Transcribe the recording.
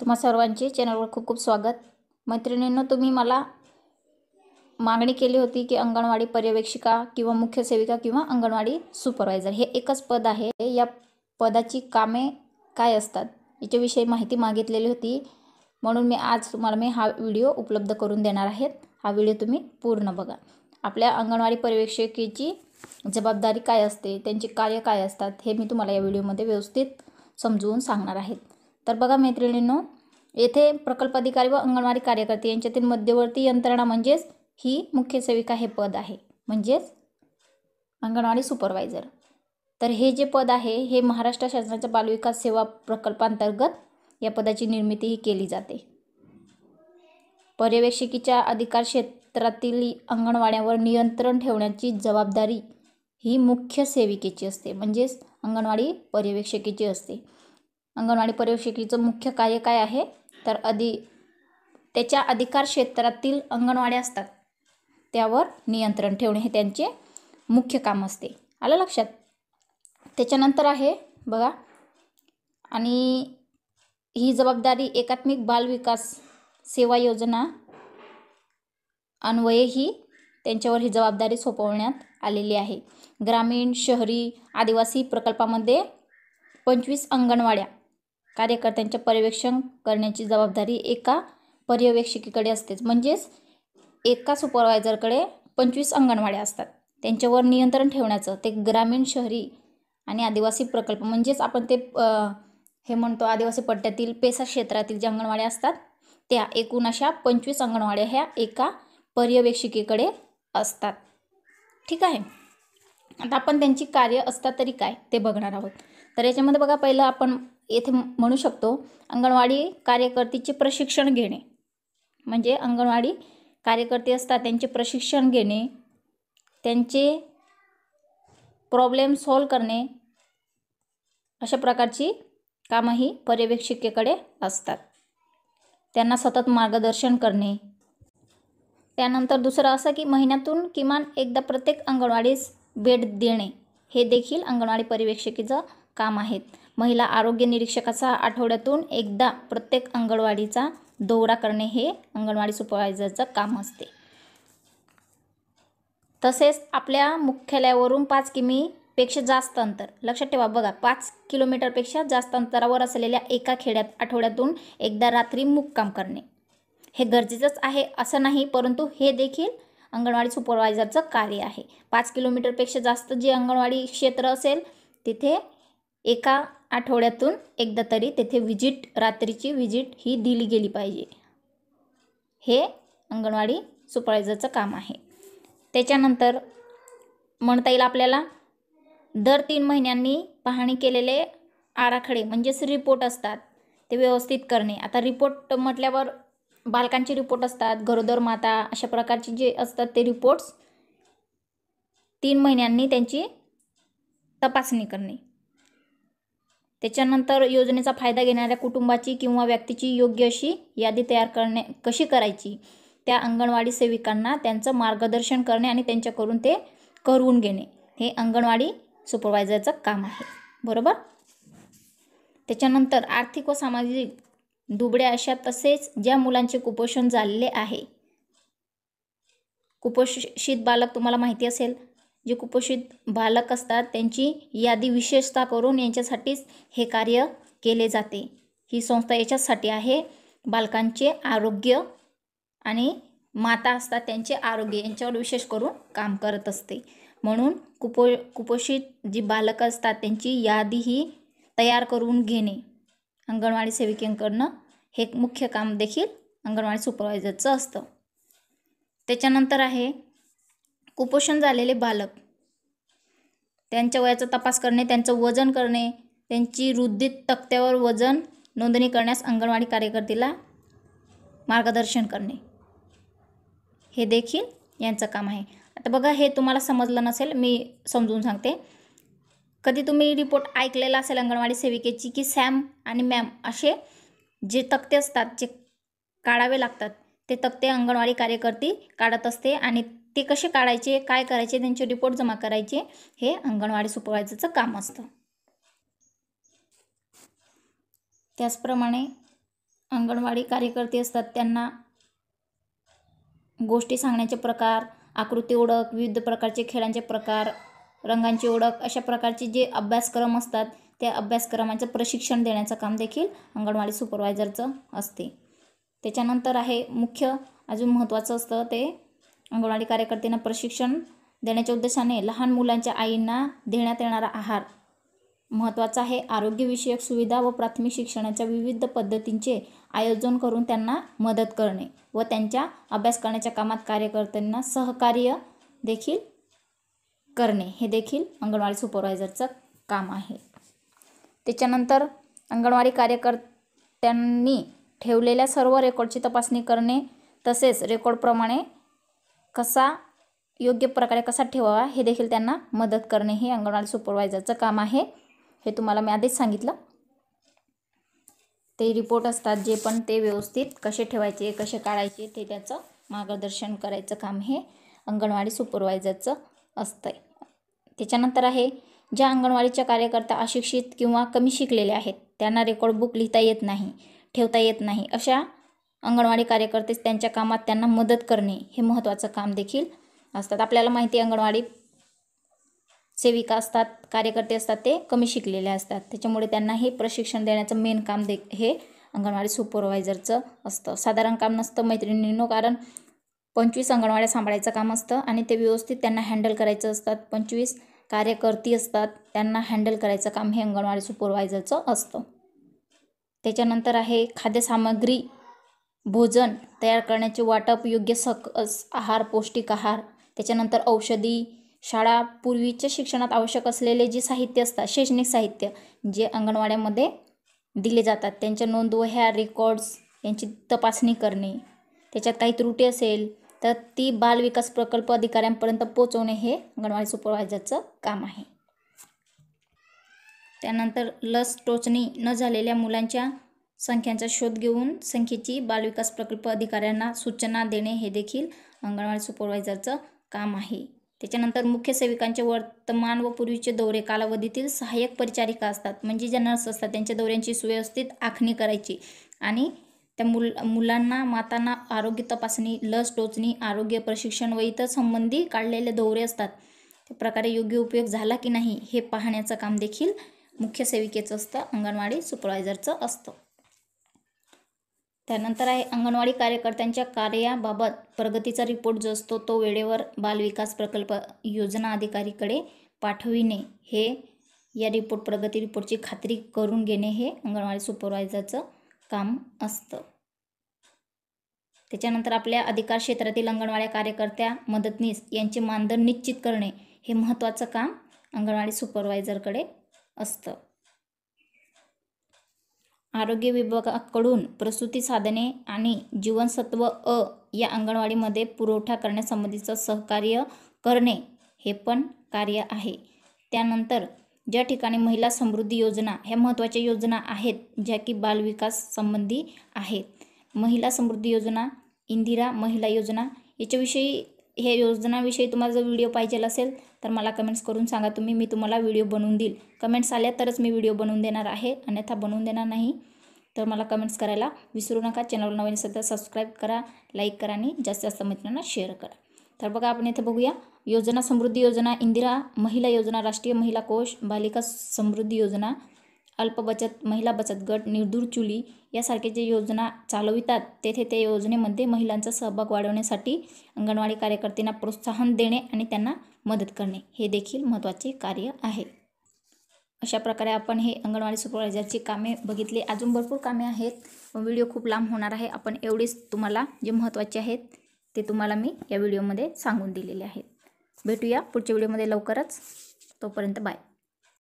तुम्हा सर्वांचे चॅनलवर खूप खूप स्वागत मैत्रिणींना तुम्ही मला मागणी केली होती की अंगणवाडी पर्यवेक्षिका किंवा मुख्य सेविका किंवा अंगणवाडी सुपरवायझर हे एकच पद आहे या पदाची कामे काय असतात याच्याविषयी माहिती मागितलेली होती म्हणून मी आज तुम्हाला मी हा व्हिडिओ उपलब्ध करून देणार आहेत हा व्हिडिओ तुम्ही पूर्ण बघा आपल्या अंगणवाडी पर्यवेक्षिकेची जबाबदारी काय असते त्यांची कार्य काय असतात हे मी तुम्हाला या व्हिडिओमध्ये व्यवस्थित समजवून सांगणार आहेत तर बघा मैत्रिणींनो येथे प्रकल्प अधिकारी व अंगणवाडी कार्यकर्ते यांच्यातील मध्यवर्ती यंत्रणा म्हणजेच ही मुख्य सेविका हे पद आहे म्हणजेच अंगणवाडी सुपरवायझर तर हे जे पद आहे हे महाराष्ट्र शासनाच्या बालविकास सेवा प्रकल्पांतर्गत या पदाची निर्मिती ही केली जाते पर्यवेक्षिकीच्या अधिकार क्षेत्रातील अंगणवाड्यावर नियंत्रण ठेवण्याची जबाबदारी ही मुख्य सेविकेची असते म्हणजेच अंगणवाडी पर्यवेक्षिकेची असते अंगणवाडी पर्यवेक्षिकेचं मुख्य कार्य काय आहे तर अधि त्याच्या अधिकार क्षेत्रातील अंगणवाड्या असतात त्यावर नियंत्रण ठेवणे हे त्यांचे मुख्य काम असते आलं लक्षात त्याच्यानंतर आहे बघा आणि ही जबाबदारी एकात्मिक बाल विकास सेवा योजना अन्वये ही त्यांच्यावर ही जबाबदारी सोपवण्यात आलेली आहे ग्रामीण शहरी आदिवासी प्रकल्पामध्ये पंचवीस अंगणवाड्या कार्यकर्त्यांचे पर्यवेक्षण करण्याची जबाबदारी एका पर्यवेक्षिकेकडे असतेच म्हणजेच एका सुपरवायझरकडे पंचवीस अंगणवाड्या असतात त्यांच्यावर नियंत्रण ठेवण्याचं ते ग्रामीण शहरी आणि आदिवासी प्रकल्प म्हणजेच आपण ते हे म्हणतो आदिवासी पट्ट्यातील पेसा क्षेत्रातील ज्या अंगणवाड्या असतात त्या एकूण अशा पंचवीस अंगणवाड्या ह्या एका पर्यवेक्षिकेकडे असतात ठीक आहे आता आपण त्यांची कार्य असतात तरी काय ते बघणार आहोत तर याच्यामध्ये बघा पहिलं आपण येथे म्हणू शकतो अंगणवाडी कार्यकर्तीचे प्रशिक्षण घेणे म्हणजे अंगणवाडी कार्यकर्ते असतात त्यांचे प्रशिक्षण घेणे त्यांचे प्रॉब्लेम सॉल्व करणे अशा प्रकारची कामं ही पर्यवेक्षिकेकडे असतात त्यांना सतत मार्गदर्शन करणे त्यानंतर दुसरं असं की महिन्यातून किमान एकदा प्रत्येक अंगणवाडीस भेट देणे हे देखील अंगणवाडी पर्यवेक्षिकेचं काम आहेत महिला आरोग्य निरीक्षकाचा आठवड्यातून एकदा प्रत्येक अंगणवाडीचा दौरा करणे हे अंगणवाडी सुपरवायझरचं काम असते तसेच आपल्या मुख्यालयावरून पाच किमी पेक्षा जास्त अंतर लक्षात ठेवा बघा पाच किलोमीटरपेक्षा जास्त अंतरावर असलेल्या एका खेड्यात आठवड्यातून एकदा रात्री मुक्काम करणे हे गरजेचंच आहे असं नाही परंतु हे देखील अंगणवाडी सुपरवायझरचं कार्य आहे पाच किलोमीटरपेक्षा जास्त जे अंगणवाडी क्षेत्र असेल तिथे एका आठवड्यातून एकदा तरी तेथे व्हिजिट रात्रीची व्हिजिट ही दिली गेली पाहिजे हे अंगणवाडी सुपरवायझरचं काम आहे त्याच्यानंतर म्हणता येईल आपल्याला दर तीन महिन्यांनी पाहणी केलेले आराखडे म्हणजेच रिपोर्ट असतात ते व्यवस्थित करणे आता रिपोर्ट म्हटल्यावर बालकांचे रिपोर्ट असतात गरोदर माता अशा प्रकारचे जे असतात ते रिपोर्ट्स तीन महिन्यांनी त्यांची तपासणी करणे त्याच्यानंतर योजनेचा फायदा घेणाऱ्या कुटुंबाची किंवा व्यक्तीची योग्य अशी यादी तयार करणे कशी करायची त्या अंगणवाडी सेविकांना त्यांचं मार्गदर्शन करणे आणि त्यांच्याकडून ते करून घेणे हे अंगणवाडी सुपरवायझरचं काम आहे बरोबर त्याच्यानंतर आर्थिक व सामाजिक दुबड्या अशा तसेच ज्या मुलांचे कुपोषण झालेले आहे कुपोषित बालक तुम्हाला माहिती असेल जे कुपोषित बालक असतात त्यांची यादी विशेषता करून यांच्यासाठीच हे कार्य केले जाते ही संस्था याच्यासाठी आहे बालकांचे आरोग्य आणि माता असतात त्यांचे आरोग्य यांच्यावर विशेष करून काम करत असते म्हणून कुपो कुपोषित जी बालकं असतात त्यांची यादी ही तयार करून घेणे अंगणवाडी सेविकेंकडनं हे मुख्य काम देखील अंगणवाडी सुपरवायझरचं असतं त्याच्यानंतर आहे कुपोषण झालेले बालक त्यांच्या वयाचा तपास करणे त्यांचं वजन करणे त्यांची रुद्धित तक्त्यावर वजन नोंदणी करण्यास अंगणवाडी कार्यकर्तीला मार्गदर्शन करणे हे देखील यांचं काम आहे आता बघा हे तुम्हाला समजलं नसेल मी समजून सांगते कधी तुम्ही रिपोर्ट ऐकलेला असेल अंगणवाडी सेविकेची की सॅम आणि मॅम असे जे तक्ते असतात जे काढावे लागतात ते तक्ते अंगणवाडी कार्यकर्ती काढत असते आणि ते कसे काढायचे काय करायचे त्यांचे रिपोर्ट जमा करायचे हे अंगणवाडी सुपरवायझरचं काम असतं त्याचप्रमाणे अंगणवाडी कार्यकर्ते असतात त्यांना गोष्टी सांगण्याचे प्रकार आकृती ओळख विविध प्रकारचे खेळांचे प्रकार रंगांची ओळख अशा प्रकारचे जे अभ्यासक्रम असतात त्या अभ्यासक्रमाचं प्रशिक्षण देण्याचं काम देखील अंगणवाडी सुपरवायझरचं असते त्याच्यानंतर आहे मुख्य अजून महत्त्वाचं असतं ते अंगणवाडी कार्यकर्त्यांना प्रशिक्षण देण्याच्या उद्देशाने लहान मुलांच्या आईंना देण्यात येणारा आहार महत्त्वाचा आहे आरोग्यविषयक सुविधा व प्राथमिक शिक्षणाच्या विविध पद्धतींचे आयोजन करून त्यांना मदत करणे व त्यांच्या अभ्यास करण्याच्या कामात कार्यकर्त्यांना सहकार्य देखील करणे हे देखील अंगणवाडी सुपरवायझरचं काम आहे त्याच्यानंतर अंगणवाडी कार्यकर्त्यांनी ठेवलेल्या सर्व रेकॉर्डची तपासणी करणे तसेच रेकॉर्डप्रमाणे कसा योग्य प्रकारे कसा ठेवावा हे देखील त्यांना मदत करणे हे अंगणवाडी सुपरवायझरचं काम आहे हे तुम्हाला मी आधीच सांगितलं ते रिपोर्ट असतात जे पण ते व्यवस्थित कसे ठेवायचे कसे काढायचे ते त्याचं मार्गदर्शन करायचं काम हे अंगणवाडी सुपरवायझरचं असतं त्याच्यानंतर आहे ज्या अंगणवाडीच्या कार्यकर्ता अशिक्षित किंवा कमी शिकलेले आहेत त्यांना रेकॉर्ड बुक लिहिता येत नाही ठेवता येत नाही अशा अंगणवाडी कार्यकर्ते त्यांच्या कामात त्यांना मदत करणे हे महत्त्वाचं काम देखील असतात आपल्याला माहिती अंगणवाडी सेविका असतात कार्यकर्ते असतात ते कमी शिकलेले असतात त्याच्यामुळे त्यांना हे प्रशिक्षण देण्याचं मेन काम दे हे अंगणवाडी सुपरवायझरचं असतं साधारण काम नसतं मैत्रिणींनो कारण पंचवीस अंगणवाड्या सांभाळायचं काम असतं आणि ते व्यवस्थित त्यांना हँडल करायचं असतात पंचवीस कार्यकर्ती असतात त्यांना हँडल करायचं काम हे अंगणवाडी सुपरवायझरचं असतं त्याच्यानंतर आहे खाद्यसामग्री भोजन तयार करण्याचे वाटप योग्य सकस आहार पौष्टिक आहार त्याच्यानंतर औषधी शाळा पूर्वीच्या शिक्षणात आवश्यक असलेले जे साहित्य असतात शैक्षणिक साहित्य जे अंगणवाड्यामध्ये दिले जातात त्यांच्या नोंद ह्या रेकॉर्ड्स यांची तपासणी करणे त्याच्यात काही त्रुटी असेल तर ती बालविकास प्रकल्प अधिकाऱ्यांपर्यंत पोचवणे हे अंगणवाडी सुपरवायझरचं काम आहे त्यानंतर लस टोचणी न झालेल्या मुलांच्या संख्यांचा शोध घेऊन संख्येची बालविकास प्रकल्प अधिकाऱ्यांना सूचना देणे हे देखील अंगणवाडी सुपरवायझरचं काम आहे त्याच्यानंतर मुख्य सेविकांचे वर्तमान व पूर्वीचे दौरे कालावधीतील सहाय्यक परिचारिका असतात म्हणजे ज्या नर्स असतात त्यांच्या दौऱ्यांची सुव्यवस्थित आखणी करायची आणि त्या मुल मुलांना मातांना आरोग्य तपासणी लस टोचणी आरोग्य प्रशिक्षण व इतर संबंधी काढलेले दौरे असतात त्या प्रकारे योग्य उपयोग झाला की नाही हे पाहण्याचं काम देखील मुख्य सेविकेचं असतं अंगणवाडी सुपरवायझरचं असतं त्यानंतर आहे अंगणवाडी कार्यकर्त्यांच्या कार्याबाबत प्रगतीचा रिपोर्ट जो असतो तो वेळेवर बालविकास प्रकल्प योजना अधिकारीकडे पाठविणे हे या रिपोर्ट प्रगती रिपोर्टची खात्री करून घेणे हे अंगणवाडी सुपरवायझरचं काम असतं त्याच्यानंतर आपल्या अधिकार क्षेत्रातील अंगणवाड्या कार्यकर्त्या मदतनीस यांचे मानधन निश्चित करणे हे महत्त्वाचं काम अंगणवाडी सुपरवायझरकडे असतं आरोग्य विभागाकडून प्रसूती साधने आणि जीवनसत्व अ या अंगणवाडीमध्ये पुरवठा करण्यासंबंधीचं सहकार्य करणे हे पण कार्य आहे त्यानंतर ज्या ठिकाणी महिला समृद्धी योजना ह्या महत्त्वाच्या योजना आहेत ज्या की बालविकास संबंधी आहेत महिला समृद्धी योजना इंदिरा महिला योजना याच्याविषयी हे योजनाविषयी तुम्हाला जर व्हिडिओ पाहिजे असेल तर मला कमेंट्स करून सांगा तुम्ही मी तुम्हाला व्हिडिओ बनवून देईल कमेंट्स आल्या तरच मी व्हिडिओ बनवून देणार आहे अन्यथा बनवून देणार नाही तर मला कमेंट्स करायला विसरू नका चॅनल नवीन सध्या सबस्क्राईब करा लाईक करा आणि जास्तीत जास्त मित्रांना शेअर करा तर बघा आपण इथे बघूया योजना समृद्धी योजना इंदिरा महिला योजना राष्ट्रीय महिला कोश बालिका समृद्धी योजना अल्प बचत महिला बचत गट निर्धूर चुली यासारखे जे योजना चालवितात तेथे ते योजनेमध्ये महिलांचा सहभाग वाढवण्यासाठी अंगणवाडी कार्यकर्त्यांना प्रोत्साहन देणे आणि त्यांना मदत करणे हे देखील महत्त्वाचे कार्य आहे अशा प्रकारे आपण हे अंगणवाडी सुपरवायझरची कामे बघितली अजून भरपूर कामे आहेत व्हिडिओ खूप लांब होणार आहे आपण एवढेच तुम्हाला जे महत्त्वाचे आहेत ते तुम्हाला मी या व्हिडिओमध्ये सांगून दिलेले आहेत भेटूया पुढच्या व्हिडिओमध्ये लवकरच तोपर्यंत बाय